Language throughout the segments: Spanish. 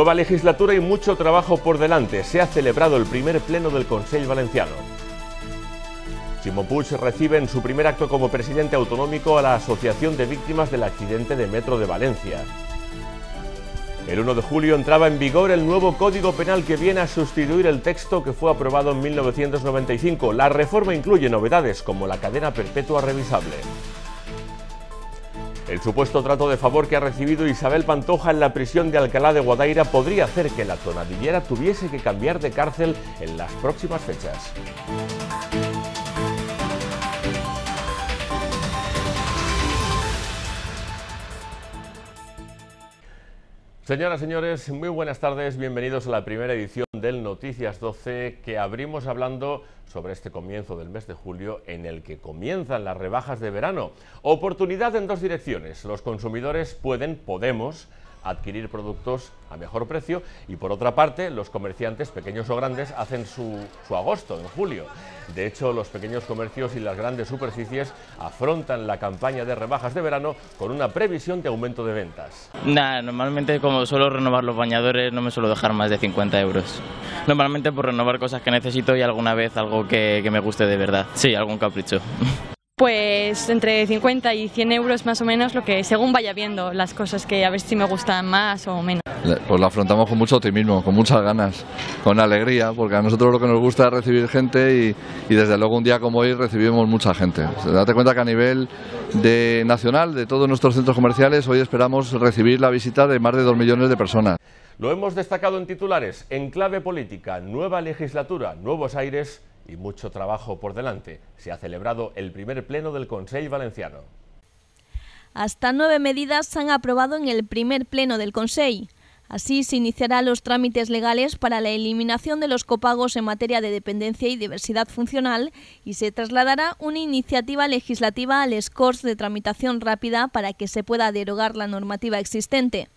Nueva legislatura y mucho trabajo por delante. Se ha celebrado el primer pleno del Consejo Valenciano. Simón Puig recibe en su primer acto como presidente autonómico a la Asociación de Víctimas del Accidente de Metro de Valencia. El 1 de julio entraba en vigor el nuevo Código Penal que viene a sustituir el texto que fue aprobado en 1995. La reforma incluye novedades como la cadena perpetua revisable. El supuesto trato de favor que ha recibido Isabel Pantoja en la prisión de Alcalá de Guadaira podría hacer que la tonadillera tuviese que cambiar de cárcel en las próximas fechas. Señoras, señores, muy buenas tardes, bienvenidos a la primera edición del Noticias 12 que abrimos hablando sobre este comienzo del mes de julio en el que comienzan las rebajas de verano. Oportunidad en dos direcciones. Los consumidores pueden, podemos, adquirir productos a mejor precio y por otra parte los comerciantes pequeños o grandes hacen su, agosto en julio. De hecho los pequeños comercios y las grandes superficies afrontan la campaña de rebajas de verano con una previsión de aumento de ventas. normalmente como suelo renovar los bañadores no me suelo dejar más de 50 euros. Normalmente por renovar cosas que necesito y alguna vez algo que, que me guste de verdad. Sí, algún capricho. Pues entre 50 y 100 euros más o menos, lo que según vaya viendo las cosas que a ver si me gustan más o menos. Pues lo afrontamos con mucho optimismo, con muchas ganas, con alegría, porque a nosotros lo que nos gusta es recibir gente y, desde luego un día como hoy recibimos mucha gente. date cuenta que a nivel de nacional, de todos nuestros centros comerciales, hoy esperamos recibir la visita de más de 2 millones de personas. Lo hemos destacado en titulares, en clave política, nueva legislatura, nuevos aires y mucho trabajo por delante. Se ha celebrado el primer pleno del Consejo Valenciano. Hasta nueve medidas se han aprobado en el primer pleno del Consejo. Así se iniciarán los trámites legales para la eliminación de los copagos en materia de dependencia y diversidad funcional y se trasladará una iniciativa legislativa al Scores de tramitación rápida para que se pueda derogar la normativa existente.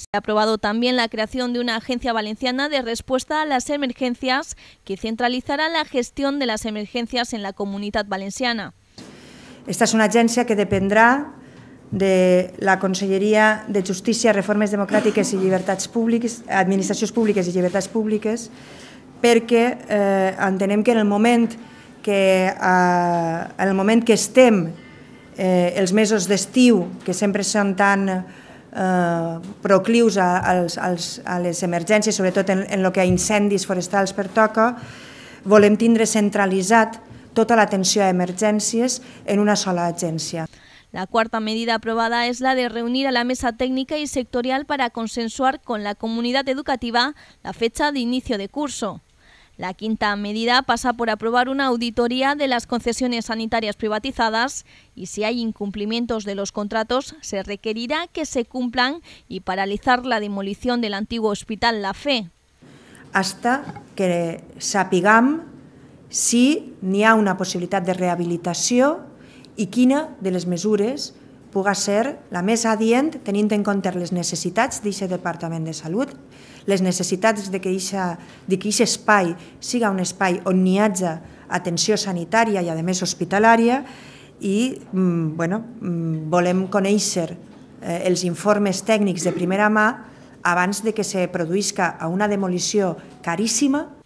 Se ha aprobado también la creación de una agencia valenciana de respuesta a las emergencias que centralizará la gestión de las emergencias en la comunidad valenciana. Esta es una agencia que dependerá de la Conselleria de Justicia, Reformes Democráticas y Libertades Públicas Administracions Públiques y Llibertats Públiques, porque eh, que en el momento que, eh, en el moment que estem, eh, que siempre son tan eh, proclius a, als, als, a les emergències, sobretot en, en el que a incendis forestals pertoca, volem tindre centralitzat tota l'atenció a emergències en una sola agència. La quarta medida aprovada és la de reunir a la mesa tècnica i sectorial para consensuar con la comunitat educativa la fecha d'inici de curso. La quinta medida pasa por aprobar una auditoría de las concesiones sanitarias privatizadas y si hay incumplimientos de los contratos se requerirá que se cumplan y paralizar la demolición del antiguo hospital La Fe. Hasta que sapigam si ni ha una posibilidad de rehabilitación y quina de las mesures puga ser la més adient tenint en compte les necessitats d'aquest Departament de Salut, les necessitats de que aquest espai siga un espai on n'hi hagi atenció sanitària i a més hospitalària i mm, bueno, mm, volem conèixer eh, els informes tècnics de primera mà abans de que se produïsca una demolició caríssima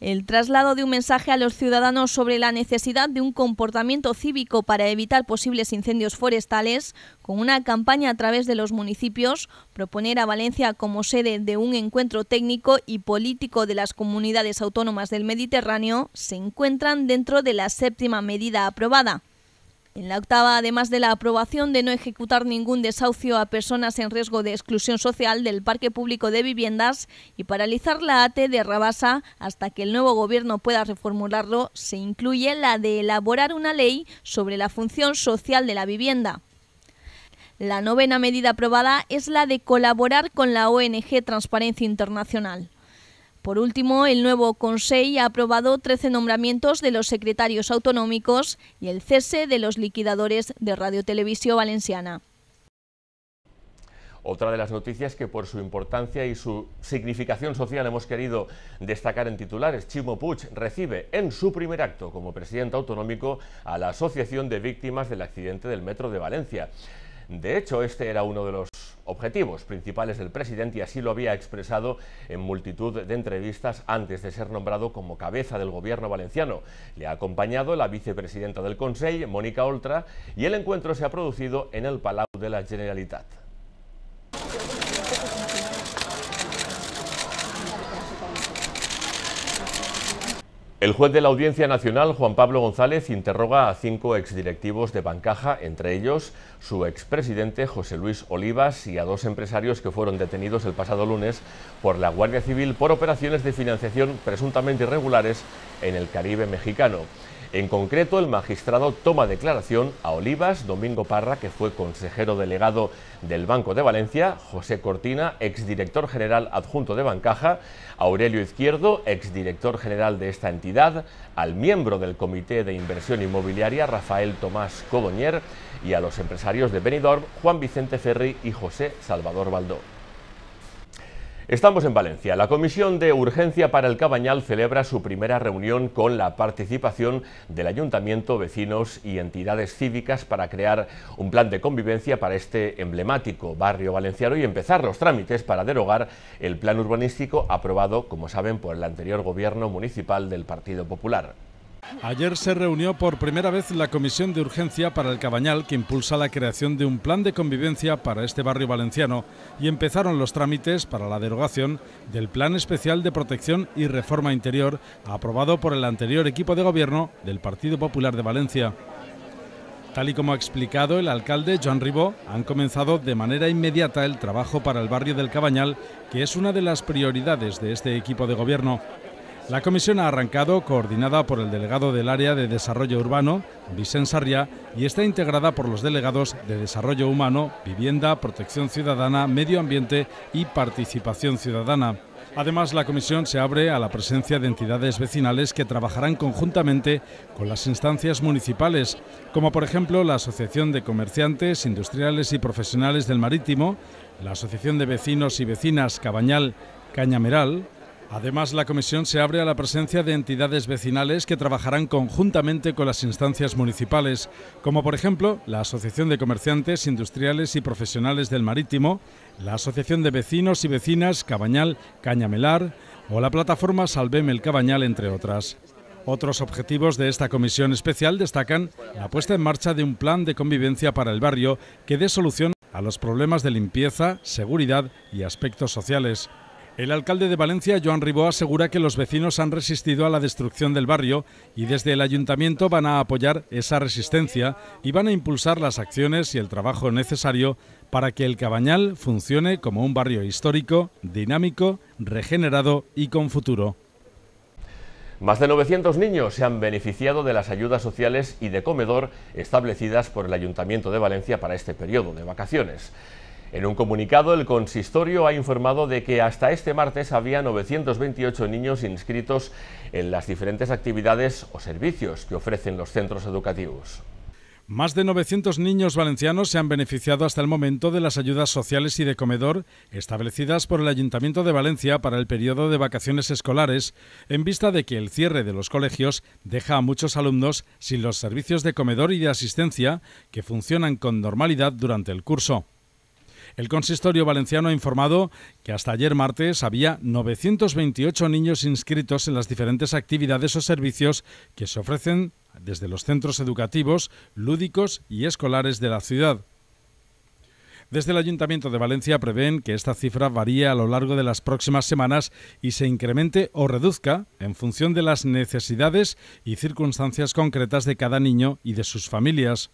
el traslado de un mensaje a los ciudadanos sobre la necesidad de un comportamiento cívico para evitar posibles incendios forestales, con una campaña a través de los municipios, proponer a Valencia como sede de un encuentro técnico y político de las comunidades autónomas del Mediterráneo, se encuentran dentro de la séptima medida aprobada. En la octava, además de la aprobación de no ejecutar ningún desahucio a personas en riesgo de exclusión social del Parque Público de Viviendas y paralizar la ATE de Rabasa hasta que el nuevo gobierno pueda reformularlo, se incluye la de elaborar una ley sobre la función social de la vivienda. La novena medida aprobada es la de colaborar con la ONG Transparencia Internacional. Por último, el nuevo Consejo ha aprobado 13 nombramientos de los secretarios autonómicos y el cese de los liquidadores de Radio Televisión Valenciana. Otra de las noticias que por su importancia y su significación social hemos querido destacar en titulares, Chimo Puig recibe en su primer acto como presidente autonómico a la Asociación de Víctimas del Accidente del Metro de Valencia. De hecho, este era uno de los objetivos principales del presidente y así lo había expresado en multitud de entrevistas antes de ser nombrado como cabeza del gobierno valenciano. Le ha acompañado la vicepresidenta del Consejo, Mónica Oltra, y el encuentro se ha producido en el Palau de la Generalitat. El juez de la Audiencia Nacional, Juan Pablo González, interroga a cinco exdirectivos de Bancaja, entre ellos su expresidente José Luis Olivas y a dos empresarios que fueron detenidos el pasado lunes por la Guardia Civil por operaciones de financiación presuntamente irregulares en el Caribe mexicano. En concreto, el magistrado toma declaración a Olivas, Domingo Parra, que fue consejero delegado del Banco de Valencia, José Cortina, exdirector general adjunto de Bancaja, Aurelio Izquierdo, exdirector general de esta entidad, al miembro del Comité de Inversión Inmobiliaria, Rafael Tomás Codoñer, y a los empresarios de Benidorm, Juan Vicente Ferri y José Salvador Baldó. Estamos en Valencia. La Comisión de Urgencia para el Cabañal celebra su primera reunión con la participación del Ayuntamiento, vecinos y entidades cívicas para crear un plan de convivencia para este emblemático barrio valenciano y empezar los trámites para derogar el plan urbanístico aprobado, como saben, por el anterior Gobierno Municipal del Partido Popular. Ayer se reunió por primera vez la Comisión de Urgencia para el Cabañal, que impulsa la creación de un plan de convivencia para este barrio valenciano, y empezaron los trámites para la derogación del Plan Especial de Protección y Reforma Interior, aprobado por el anterior equipo de gobierno del Partido Popular de Valencia. Tal y como ha explicado el alcalde Joan Ribó, han comenzado de manera inmediata el trabajo para el barrio del Cabañal, que es una de las prioridades de este equipo de gobierno. La comisión ha arrancado, coordinada por el delegado del Área de Desarrollo Urbano, Vicente y está integrada por los delegados de Desarrollo Humano, Vivienda, Protección Ciudadana, Medio Ambiente y Participación Ciudadana. Además, la comisión se abre a la presencia de entidades vecinales que trabajarán conjuntamente con las instancias municipales, como por ejemplo la Asociación de Comerciantes, Industriales y Profesionales del Marítimo, la Asociación de Vecinos y Vecinas Cabañal Cañameral, Además, la comisión se abre a la presencia de entidades vecinales que trabajarán conjuntamente con las instancias municipales, como por ejemplo la Asociación de Comerciantes, Industriales y Profesionales del Marítimo, la Asociación de Vecinos y Vecinas Cabañal Cañamelar o la plataforma Salveme el Cabañal, entre otras. Otros objetivos de esta comisión especial destacan la puesta en marcha de un plan de convivencia para el barrio que dé solución a los problemas de limpieza, seguridad y aspectos sociales el alcalde de Valencia, Joan Ribó, asegura que los vecinos han resistido a la destrucción del barrio y desde el ayuntamiento van a apoyar esa resistencia y van a impulsar las acciones y el trabajo necesario para que el Cabañal funcione como un barrio histórico, dinámico, regenerado y con futuro. Más de 900 niños se han beneficiado de las ayudas sociales y de comedor establecidas por el Ayuntamiento de Valencia para este periodo de vacaciones. En un comunicado, el consistorio ha informado de que hasta este martes había 928 niños inscritos en las diferentes actividades o servicios que ofrecen los centros educativos. Más de 900 niños valencianos se han beneficiado hasta el momento de las ayudas sociales y de comedor establecidas por el Ayuntamiento de Valencia para el periodo de vacaciones escolares, en vista de que el cierre de los colegios deja a muchos alumnos sin los servicios de comedor y de asistencia que funcionan con normalidad durante el curso. El consistorio valenciano ha informado que hasta ayer martes había 928 niños inscritos en las diferentes actividades o servicios que se ofrecen desde los centros educativos, lúdicos y escolares de la ciudad. Desde el Ayuntamiento de Valencia prevén que esta cifra varíe a lo largo de las próximas semanas y se incremente o reduzca en función de las necesidades y circunstancias concretas de cada niño y de sus familias.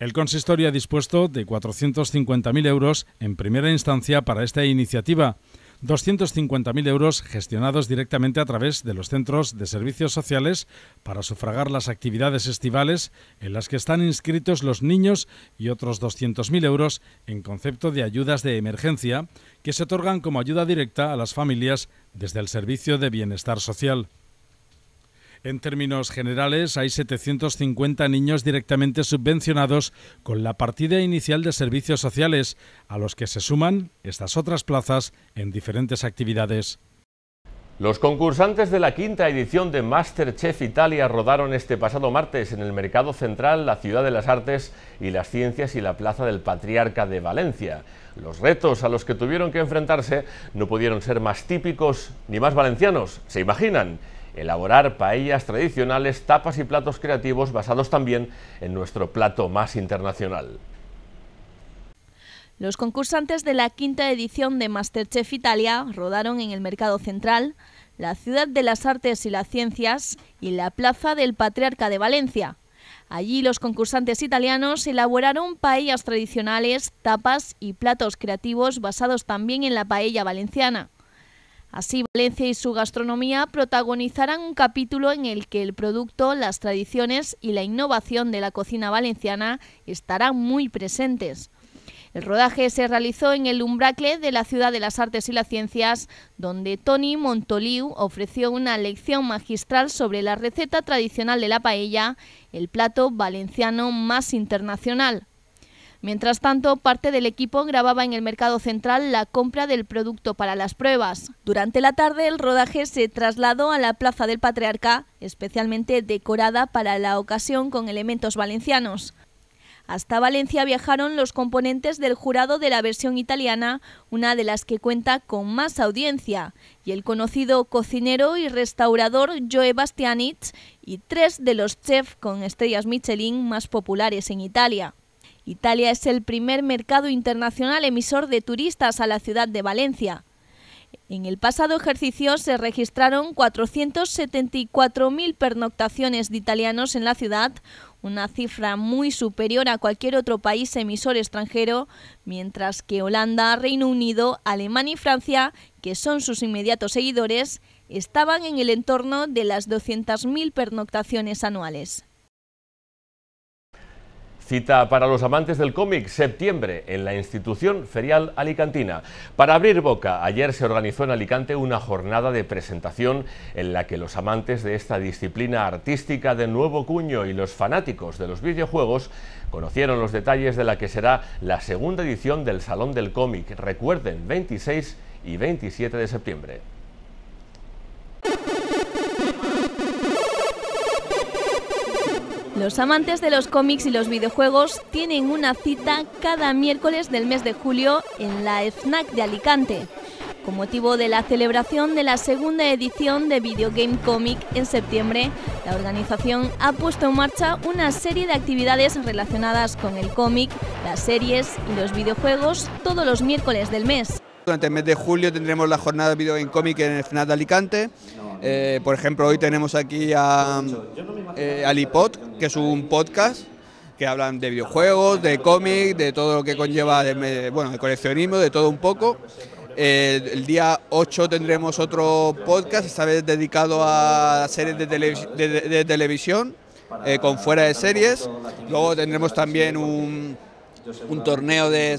El consistorio ha dispuesto de 450.000 euros en primera instancia para esta iniciativa. 250.000 euros gestionados directamente a través de los centros de servicios sociales para sufragar las actividades estivales en las que están inscritos los niños y otros 200.000 euros en concepto de ayudas de emergencia que se otorgan como ayuda directa a las familias desde el Servicio de Bienestar Social. En términos generales, hay 750 niños directamente subvencionados con la partida inicial de servicios sociales, a los que se suman estas otras plazas en diferentes actividades. Los concursantes de la quinta edición de Masterchef Italia rodaron este pasado martes en el Mercado Central, la Ciudad de las Artes y las Ciencias y la Plaza del Patriarca de Valencia. Los retos a los que tuvieron que enfrentarse no pudieron ser más típicos ni más valencianos, se imaginan elaborar paellas tradicionales, tapas y platos creativos basados también en nuestro plato más internacional. Los concursantes de la quinta edición de Masterchef Italia rodaron en el Mercado Central, la Ciudad de las Artes y las Ciencias y la Plaza del Patriarca de Valencia. Allí los concursantes italianos elaboraron paellas tradicionales, tapas y platos creativos basados también en la paella valenciana. Así, Valencia y su gastronomía protagonizarán un capítulo en el que el producto, las tradiciones y la innovación de la cocina valenciana estarán muy presentes. El rodaje se realizó en el Umbracle de la Ciudad de las Artes y las Ciencias, donde Tony Montoliu ofreció una lección magistral sobre la receta tradicional de la paella, el plato valenciano más internacional. Mientras tanto, parte del equipo grababa en el mercado central la compra del producto para las pruebas. Durante la tarde, el rodaje se trasladó a la Plaza del Patriarca, especialmente decorada para la ocasión con elementos valencianos. Hasta Valencia viajaron los componentes del jurado de la versión italiana, una de las que cuenta con más audiencia, y el conocido cocinero y restaurador Joe Bastianich y tres de los chefs con estrellas Michelin más populares en Italia. Italia es el primer mercado internacional emisor de turistas a la ciudad de Valencia. En el pasado ejercicio se registraron 474.000 pernoctaciones de italianos en la ciudad, una cifra muy superior a cualquier otro país emisor extranjero, mientras que Holanda, Reino Unido, Alemania y Francia, que son sus inmediatos seguidores, estaban en el entorno de las 200.000 pernoctaciones anuales. Cita para los amantes del cómic, septiembre, en la institución ferial alicantina. Para abrir boca, ayer se organizó en Alicante una jornada de presentación en la que los amantes de esta disciplina artística de nuevo cuño y los fanáticos de los videojuegos conocieron los detalles de la que será la segunda edición del Salón del Cómic. Recuerden, 26 y 27 de septiembre. Los amantes de los cómics y los videojuegos tienen una cita cada miércoles del mes de julio en la FNAC de Alicante, con motivo de la celebración de la segunda edición de Video Game Comic en septiembre, la organización ha puesto en marcha una serie de actividades relacionadas con el cómic, las series y los videojuegos todos los miércoles del mes. Durante el mes de julio tendremos la jornada de Video Game Comic en el FNAC de Alicante, eh, por ejemplo, hoy tenemos aquí a, eh, que es un podcast que hablan de videojuegos, de cómics, de todo lo que conlleva, de, bueno, de coleccionismo, de todo un poco. Eh, el día 8 tendremos otro podcast, esta vez dedicado a series de, televisión, eh, con fuera de series. Luego tendremos también un un torneo de,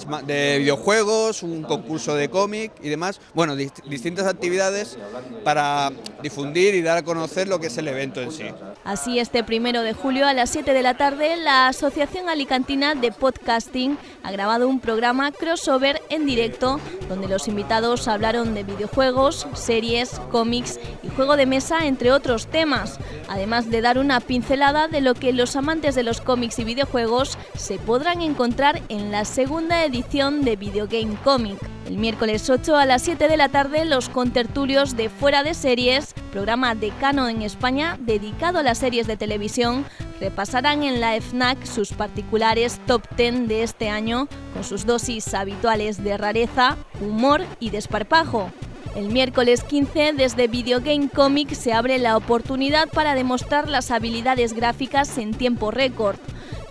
videojuegos, un concurso de cómic y demás. Bueno, distintas actividades para difundir y dar a conocer lo que es el evento en sí. Así, este primero de julio a las 7 de la tarde, la Asociación Alicantina de Podcasting ha grabado un programa crossover en directo donde los invitados hablaron de videojuegos, series, cómics y juego de mesa, entre otros temas, además de dar una pincelada de lo que los amantes de los cómics y videojuegos se podrán encontrar en la segunda edición de Video Game Comic. El miércoles 8 a las 7 de la tarde, los contertulios de Fuera de Series, programa decano en España dedicado a las series de televisión, repasarán en la FNAC sus particulares top 10 de este año con sus dosis habituales de rareza, humor y desparpajo. El miércoles 15 desde Video Game Comic se abre la oportunidad para demostrar las habilidades gráficas en tiempo récord.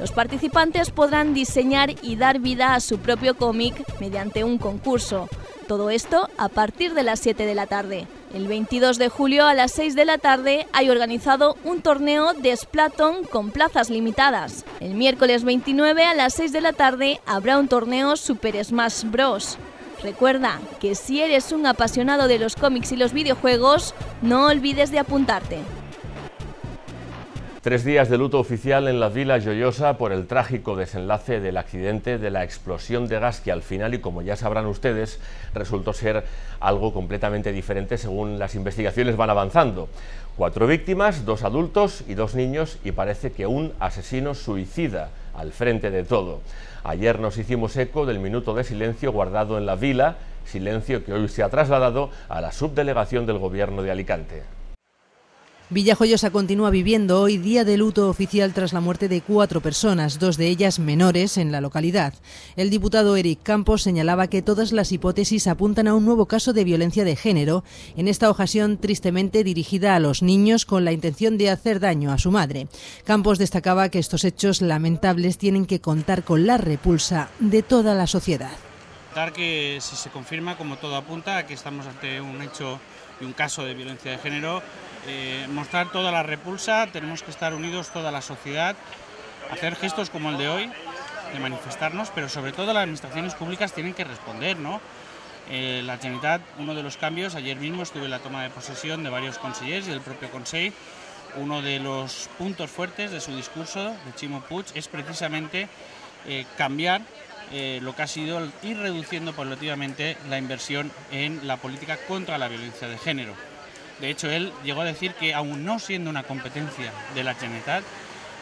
Los participantes podrán diseñar y dar vida a su propio cómic mediante un concurso. Todo esto a partir de las 7 de la tarde. El 22 de julio a las 6 de la tarde hay organizado un torneo de Splatoon con plazas limitadas. El miércoles 29 a las 6 de la tarde habrá un torneo Super Smash Bros. Recuerda que si eres un apasionado de los cómics y los videojuegos, no olvides de apuntarte. Tres días de luto oficial en la Vila Joyosa por el trágico desenlace del accidente de la explosión de gas que al final, y como ya sabrán ustedes, resultó ser algo completamente diferente según las investigaciones van avanzando. Cuatro víctimas, dos adultos y dos niños y parece que un asesino suicida al frente de todo. Ayer nos hicimos eco del minuto de silencio guardado en la Vila, silencio que hoy se ha trasladado a la subdelegación del Gobierno de Alicante. Villajoyosa continúa viviendo hoy día de luto oficial tras la muerte de cuatro personas, dos de ellas menores, en la localidad. El diputado Eric Campos señalaba que todas las hipótesis apuntan a un nuevo caso de violencia de género, en esta ocasión tristemente dirigida a los niños con la intención de hacer daño a su madre. Campos destacaba que estos hechos lamentables tienen que contar con la repulsa de toda la sociedad que si se confirma, como todo apunta, que estamos ante un hecho y un caso de violencia de género eh, mostrar toda la repulsa, tenemos que estar unidos toda la sociedad, hacer gestos como el de hoy, de manifestarnos, pero sobre todo las administraciones públicas tienen que responder, ¿no? Eh, la Generalitat, uno de los cambios, ayer mismo estuve en la toma de posesión de varios consejeros y del propio consejo, uno de los puntos fuertes de su discurso de Chimo Puig es precisamente eh, cambiar lo que ha sido ir reduciendo positivamente la inversión en la política contra la violencia de género. De hecho, él llegó a decir que, aún no siendo una competencia de la Generalitat,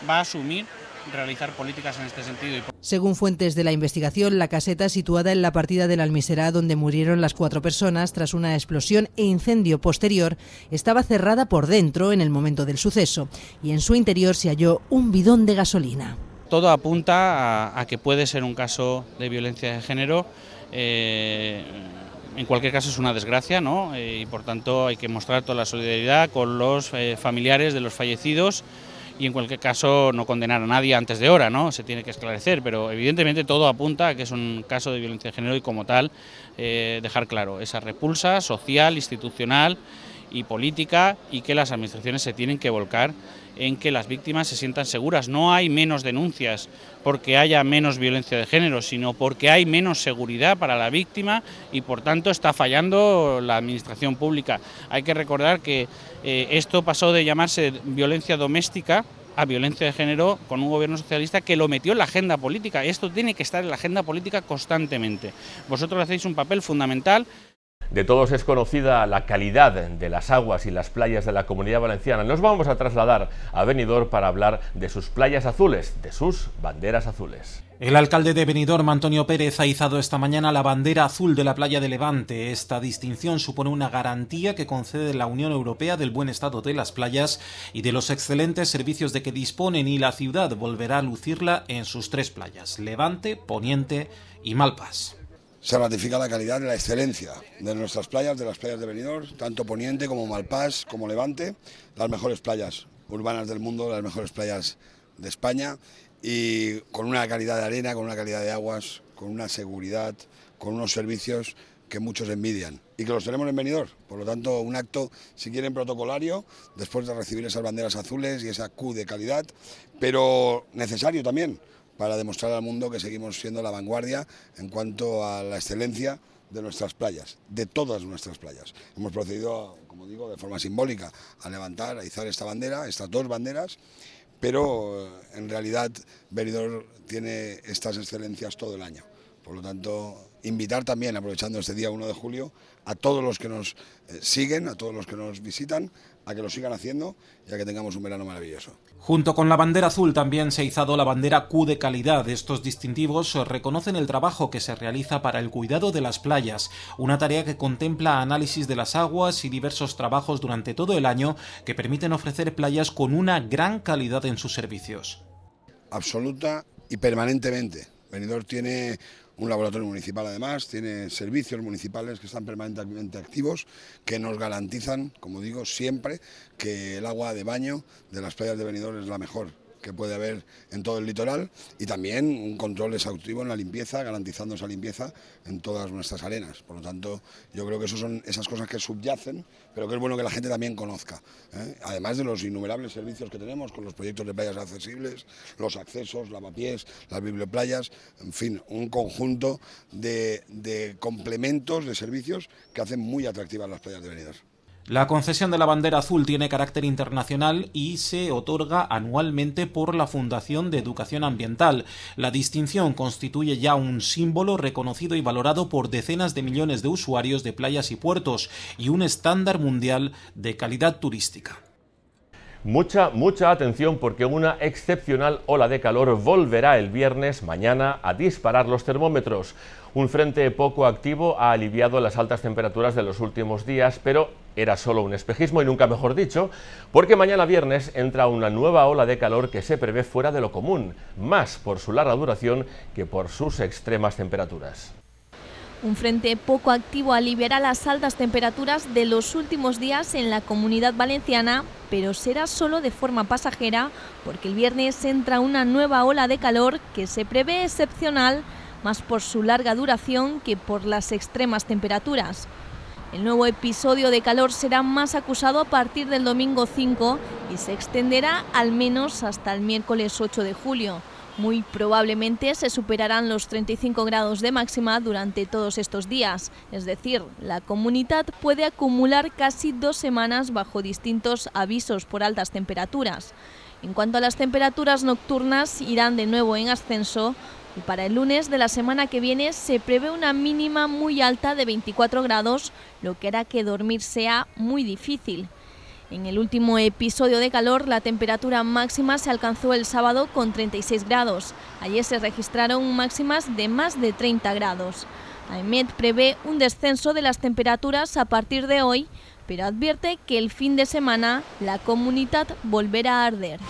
va a asumir realizar políticas en este sentido. Según fuentes de la investigación, la caseta situada en la partida de la Almiserá donde murieron las cuatro personas tras una explosión e incendio posterior estaba cerrada por dentro en el momento del suceso y en su interior se halló un bidón de gasolina. Todo apunta a, que puede ser un caso de violencia de género. Eh, en cualquier caso es una desgracia ¿no? Eh, y por tanto hay que mostrar toda la solidaridad con los eh, familiares de los fallecidos y en cualquier caso no condenar a nadie antes de hora, ¿no? se tiene que esclarecer, pero evidentemente todo apunta a que es un caso de violencia de género y como tal eh, dejar claro esa repulsa social, institucional y política y que las administraciones se tienen que volcar en que las víctimas se sientan seguras. No hay menos denuncias porque haya menos violencia de género, sino porque hay menos seguridad para la víctima y por tanto está fallando la administración pública. Hay que recordar que eh, esto pasó de llamarse violencia doméstica a violencia de género con un gobierno socialista que lo metió en la agenda política. Esto tiene que estar en la agenda política constantemente. Vosotros hacéis un papel fundamental. De todos es conocida la calidad de las aguas y las playas de la Comunidad Valenciana. Nos vamos a trasladar a Benidorm para hablar de sus playas azules, de sus banderas azules. El alcalde de Benidorm, Antonio Pérez, ha izado esta mañana la bandera azul de la playa de Levante. Esta distinción supone una garantía que concede la Unión Europea del buen estado de las playas y de los excelentes servicios de que disponen y la ciudad volverá a lucirla en sus tres playas, Levante, Poniente y Malpas se ratifica la calidad y la excelencia de nuestras playas, de las playas de Benidorm, tanto Poniente como Malpás, como Levante, las mejores playas urbanas del mundo, las mejores playas de España y con una calidad de arena, con una calidad de aguas, con una seguridad, con unos servicios que muchos envidian y que los tenemos en Benidorm. Por lo tanto, un acto, si quieren, protocolario, después de recibir esas banderas azules y esa Q de calidad, pero necesario también para demostrar al mundo que seguimos siendo la vanguardia en cuanto a la excelencia de nuestras playas, de todas nuestras playas. Hemos procedido, como digo, de forma simbólica a levantar, a izar esta bandera, estas dos banderas, pero eh, en realidad Beridor tiene estas excelencias todo el año. Por lo tanto, invitar también, aprovechando este día 1 de julio, a todos los que nos eh, siguen, a todos los que nos visitan, a que lo sigan haciendo y a que tengamos un verano maravilloso. Junto con la bandera azul también se ha izado la bandera Q de calidad. Estos distintivos reconocen el trabajo que se realiza para el cuidado de las playas, una tarea que contempla análisis de las aguas y diversos trabajos durante todo el año que permiten ofrecer playas con una gran calidad en sus servicios. Absoluta y permanentemente. Venidor tiene un laboratorio municipal además, tiene servicios municipales que están permanentemente activos, que nos garantizan, como digo, siempre que el agua de baño de las playas de Benidorm es la mejor que puede haber en todo el litoral y también un control exhaustivo en la limpieza, garantizando esa limpieza en todas nuestras arenas. Por lo tanto, yo creo que esas son esas cosas que subyacen, pero que es bueno que la gente también conozca. ¿eh? Además de los innumerables servicios que tenemos con los proyectos de playas accesibles, los accesos, lavapiés, las biblioplayas, en fin, un conjunto de, de complementos de servicios que hacen muy atractivas las playas de venidas. La concesión de la bandera azul tiene carácter internacional y se otorga anualmente por la Fundación de Educación Ambiental. La distinción constituye ya un símbolo reconocido y valorado por decenas de millones de usuarios de playas y puertos y un estándar mundial de calidad turística. Mucha, mucha atención porque una excepcional ola de calor volverá el viernes mañana a disparar los termómetros. Un frente poco activo ha aliviado las altas temperaturas de los últimos días, pero era solo un espejismo y nunca mejor dicho, porque mañana viernes entra una nueva ola de calor que se prevé fuera de lo común, más por su larga duración que por sus extremas temperaturas. Un frente poco activo aliviará las altas temperaturas de los últimos días en la comunidad valenciana, pero será solo de forma pasajera, porque el viernes entra una nueva ola de calor que se prevé excepcional más por su larga duración que por las extremas temperaturas. El nuevo episodio de calor será más acusado a partir del domingo 5 y se extenderá al menos hasta el miércoles 8 de julio. Muy probablemente se superarán los 35 grados de máxima durante todos estos días, es decir, la comunidad puede acumular casi dos semanas bajo distintos avisos por altas temperaturas. En cuanto a las temperaturas nocturnas, irán de nuevo en ascenso, y para el lunes de la semana que viene se prevé una mínima muy alta de 24 grados, lo que hará que dormir sea muy difícil. En el último episodio de calor, la temperatura máxima se alcanzó el sábado con 36 grados. Ayer se registraron máximas de más de 30 grados. AEMET prevé un descenso de las temperaturas a partir de hoy, pero advierte que el fin de semana la comunidad volverá a arder.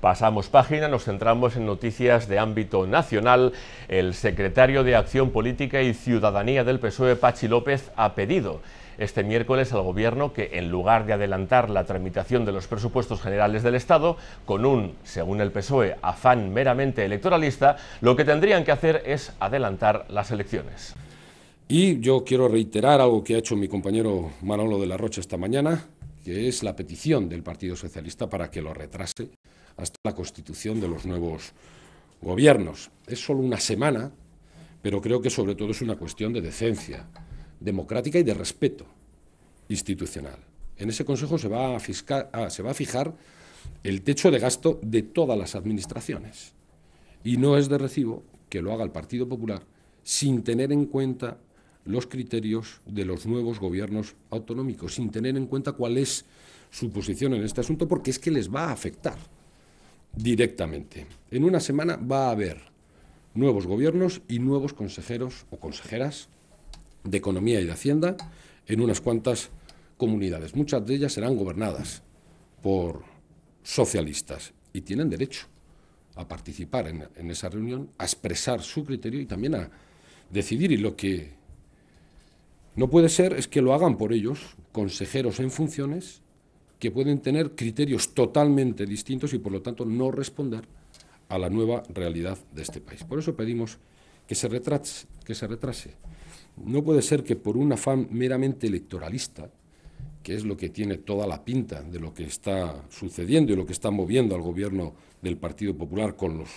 Pasamos página, nos centramos en noticias de ámbito nacional. El secretario de Acción Política y Ciudadanía del PSOE, Pachi López, ha pedido este miércoles al Gobierno que, en lugar de adelantar la tramitación de los presupuestos generales del Estado, con un, según el PSOE, afán meramente electoralista, lo que tendrían que hacer es adelantar las elecciones. Y yo quiero reiterar algo que ha hecho mi compañero Manolo de la Rocha esta mañana, que es la petición del Partido Socialista para que lo retrase hasta la constitución de los nuevos gobiernos. Es solo una semana, pero creo que sobre todo es una cuestión de decencia democrática y de respeto institucional. En ese Consejo se va a, ah, se va a fijar el techo de gasto de todas las administraciones. Y no es de recibo que lo haga el Partido Popular sin tener en cuenta los criterios de los nuevos gobiernos autonómicos, sin tener en cuenta cuál es su posición en este asunto, porque es que les va a afectar directamente. En una semana va a haber nuevos gobiernos y nuevos consejeros o consejeras de Economía y de Hacienda en unas cuantas comunidades. Muchas de ellas serán gobernadas por socialistas y tienen derecho a participar en, esa reunión, a expresar su criterio y también a decidir. Y lo que no puede ser es que lo hagan por ellos, consejeros en funciones, que pueden tener criterios totalmente distintos y por lo tanto no responder a la nueva realidad de este país. Por eso pedimos que se retrase. Que se retrase. No puede ser que por un afán meramente electoralista, que es lo que tiene toda la pinta de lo que está sucediendo y lo que está moviendo al gobierno del Partido Popular con los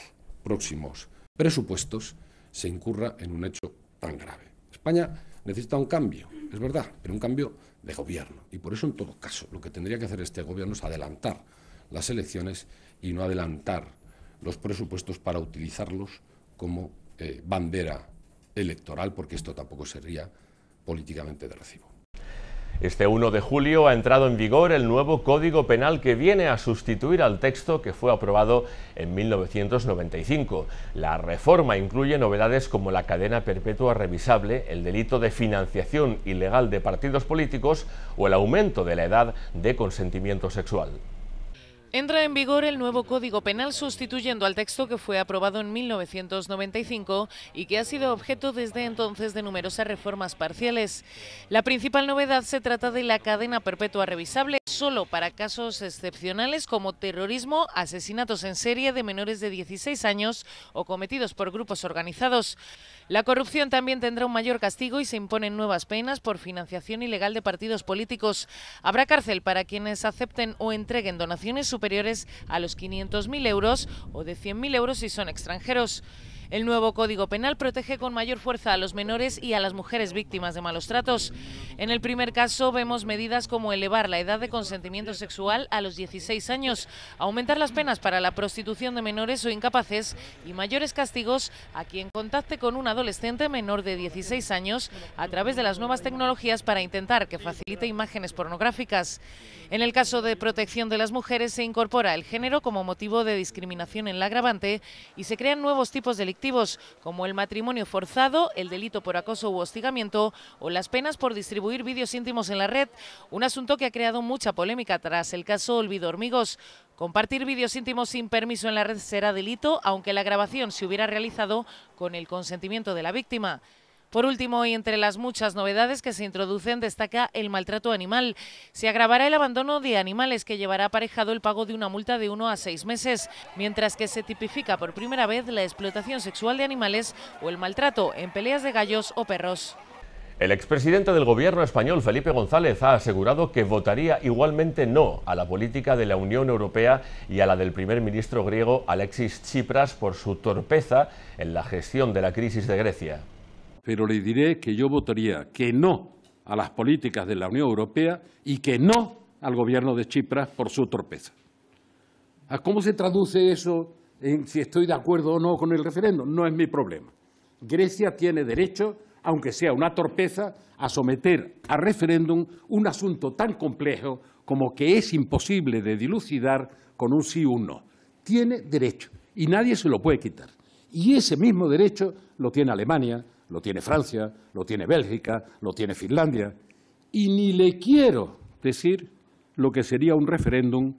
próximos presupuestos, se incurra en un hecho tan grave. España necesita un cambio, es verdad, pero un cambio gobierno. Y por eso, en todo caso, lo que tendría que hacer este gobierno es adelantar las elecciones y no adelantar los presupuestos para utilizarlos como eh, bandera electoral, porque esto tampoco sería políticamente de recibo. Este 1 de julio ha entrado en vigor el nuevo Código Penal que viene a sustituir al texto que fue aprobado en 1995. La reforma incluye novedades como la cadena perpetua revisable, el delito de financiación ilegal de partidos políticos o el aumento de la edad de consentimiento sexual. Entra en vigor el nuevo Código Penal sustituyendo al texto que fue aprobado en 1995 y que ha sido objeto desde entonces de numerosas reformas parciales. La principal novedad se trata de la cadena perpetua revisable solo para casos excepcionales como terrorismo, asesinatos en serie de menores de 16 años o cometidos por grupos organizados. La corrupción también tendrá un mayor castigo y se imponen nuevas penas por financiación ilegal de partidos políticos. Habrá cárcel para quienes acepten o entreguen donaciones superiores a los 500.000 euros o de 100.000 euros si son extranjeros. El nuevo Código Penal protege con mayor fuerza a los menores y a las mujeres víctimas de malos tratos. En el primer caso vemos medidas como elevar la edad de consentimiento sexual a los 16 años, aumentar las penas para la prostitución de menores o incapaces y mayores castigos a quien contacte con un adolescente menor de 16 años a través de las nuevas tecnologías para intentar que facilite imágenes pornográficas. En el caso de protección de las mujeres se incorpora el género como motivo de discriminación en la agravante y se crean nuevos tipos de como el matrimonio forzado, el delito por acoso u hostigamiento o las penas por distribuir vídeos íntimos en la red, un asunto que ha creado mucha polémica tras el caso Olvido Hormigos. Compartir vídeos íntimos sin permiso en la red será delito, aunque la grabación se hubiera realizado con el consentimiento de la víctima. Por último, y entre las muchas novedades que se introducen, destaca el maltrato animal. Se agravará el abandono de animales que llevará aparejado el pago de una multa de uno a seis meses, mientras que se tipifica por primera vez la explotación sexual de animales o el maltrato en peleas de gallos o perros. El expresidente del gobierno español, Felipe González, ha asegurado que votaría igualmente no a la política de la Unión Europea y a la del primer ministro griego Alexis Tsipras por su torpeza en la gestión de la crisis de Grecia pero le diré que yo votaría que no a las políticas de la Unión Europea y que no al gobierno de Chipras por su torpeza. cómo se traduce eso en si estoy de acuerdo o no con el referendo? No es mi problema. Grecia tiene derecho, aunque sea una torpeza, a someter a referéndum un asunto tan complejo como que es imposible de dilucidar con un sí o un no. Tiene derecho y nadie se lo puede quitar. Y ese mismo derecho lo tiene Alemania, lo tiene Francia, lo tiene Bélgica, lo tiene Finlandia, y ni le quiero decir lo que sería un referéndum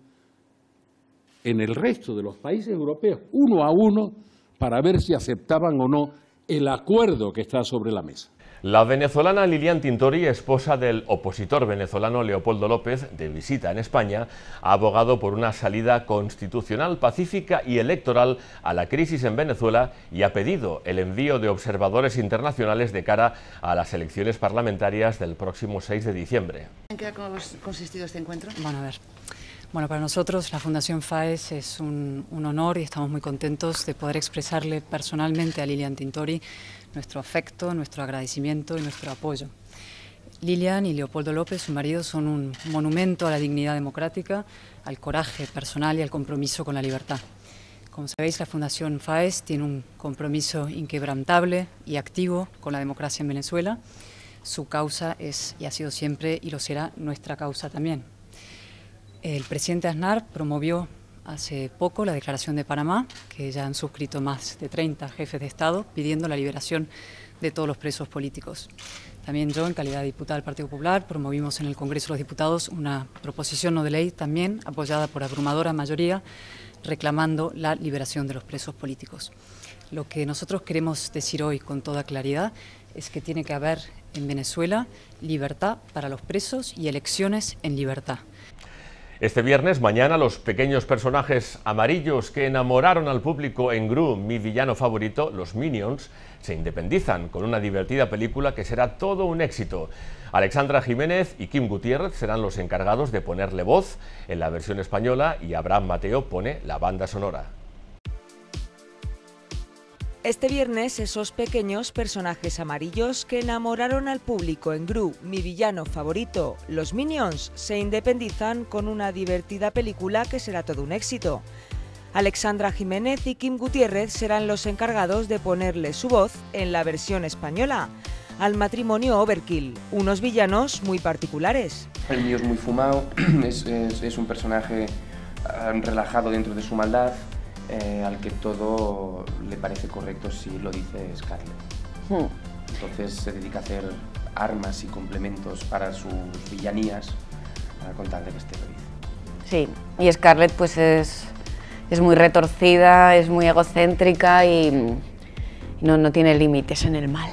en el resto de los países europeos, uno a uno, para ver si aceptaban o no el acuerdo que está sobre la mesa. La venezolana Lilian Tintori, esposa del opositor venezolano Leopoldo López, de visita en España, ha abogado por una salida constitucional, pacífica y electoral a la crisis en Venezuela y ha pedido el envío de observadores internacionales de cara a las elecciones parlamentarias del próximo 6 de diciembre. ¿En qué ha consistido este encuentro? Bueno, a ver. Bueno, para nosotros la Fundación FAES es un, un honor y estamos muy contentos de poder expresarle personalmente a Lilian Tintori nuestro afecto, nuestro agradecimiento y nuestro apoyo. Lilian y Leopoldo López, su marido, son un monumento a la dignidad democrática, al coraje personal y al compromiso con la libertad. Como sabéis, la Fundación FAES tiene un compromiso inquebrantable y activo con la democracia en Venezuela. Su causa es y ha sido siempre y lo será nuestra causa también. El presidente Aznar promovió hace poco la Declaración de Panamá, que ya han suscrito más de 30 jefes de Estado pidiendo la liberación de todos los presos políticos. También yo, en calidad de diputada del Partido Popular, promovimos en el Congreso de los Diputados una proposición no de ley también apoyada por abrumadora mayoría reclamando la liberación de los presos políticos. Lo que nosotros queremos decir hoy con toda claridad es que tiene que haber en Venezuela libertad para los presos y elecciones en libertad. Este viernes, mañana, los pequeños personajes amarillos que enamoraron al público en Gru, mi villano favorito, los Minions, se independizan con una divertida película que será todo un éxito. Alexandra Jiménez y Kim Gutiérrez serán los encargados de ponerle voz en la versión española y Abraham Mateo pone la banda sonora. Este viernes, esos pequeños personajes amarillos que enamoraron al público en Gru, mi villano favorito, los Minions, se independizan con una divertida película que será todo un éxito. Alexandra Jiménez y Kim Gutiérrez serán los encargados de ponerle su voz en la versión española al matrimonio Overkill, unos villanos muy particulares. El mío es muy fumado, es, es un personaje ah, relajado dentro de su maldad, eh, al que todo le parece correcto si lo dice Scarlett. Hmm. Entonces se dedica a hacer armas y complementos para sus villanías para contarle que este lo dice. Sí, y Scarlett pues es, es muy retorcida, es muy egocéntrica y no, no tiene límites en el mal.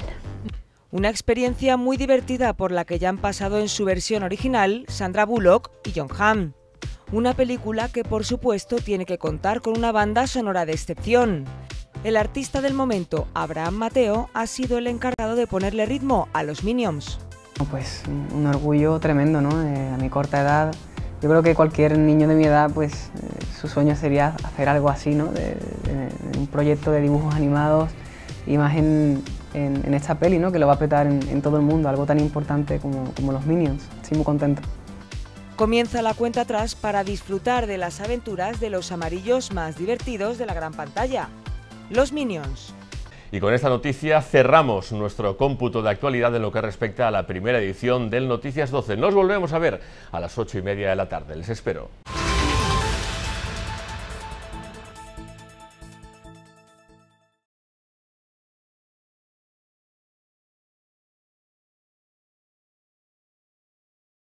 Una experiencia muy divertida por la que ya han pasado en su versión original Sandra Bullock y John Hamm. Una película que por supuesto tiene que contar con una banda sonora de excepción. El artista del momento, Abraham Mateo, ha sido el encargado de ponerle ritmo a los Minions. Pues un orgullo tremendo, ¿no? Eh, a mi corta edad, yo creo que cualquier niño de mi edad, pues eh, su sueño sería hacer algo así, ¿no? un proyecto de dibujos animados y más en, esta peli, ¿no? Que lo va a petar en, todo el mundo, algo tan importante como, como los Minions. Estoy muy contento. Comienza la cuenta atrás para disfrutar de las aventuras de los amarillos más divertidos de la gran pantalla, los Minions. Y con esta noticia cerramos nuestro cómputo de actualidad en lo que respecta a la primera edición del Noticias 12. Nos volvemos a ver a las 8 y media de la tarde. Les espero.